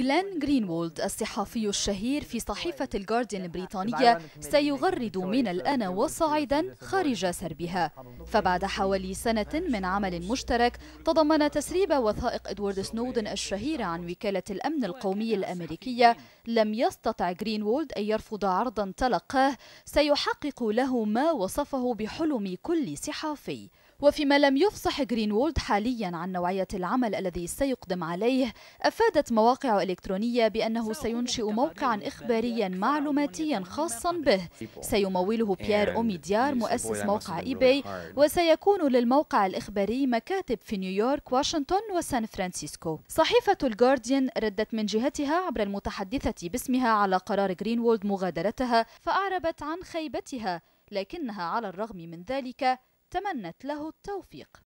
غلين جرينولد الصحفي الشهير في صحيفة الجارديان البريطانية سيغرد من الآن وصاعدا خارج سربها فبعد حوالي سنة من عمل مشترك تضمن تسريب وثائق إدوارد سنودن الشهيرة عن وكالة الأمن القومي الأمريكية لم يستطع جرينولد أن يرفض عرضا تلقاه سيحقق له ما وصفه بحلم كل صحافي وفيما لم يفصح جرينولد حاليا عن نوعية العمل الذي سيقدم عليه أفادت مواقع إلكترونية بأنه سينشئ موقعا إخباريا معلوماتيا خاصا به سيموله بيير أوميديار مؤسس موقع إيباي وسيكون للموقع الإخباري مكاتب في نيويورك واشنطن وسان فرانسيسكو صحيفة الجارديان ردت من جهتها عبر المتحدثة باسمها على قرار جرينولد مغادرتها فأعربت عن خيبتها لكنها على الرغم من ذلك تمنت له التوفيق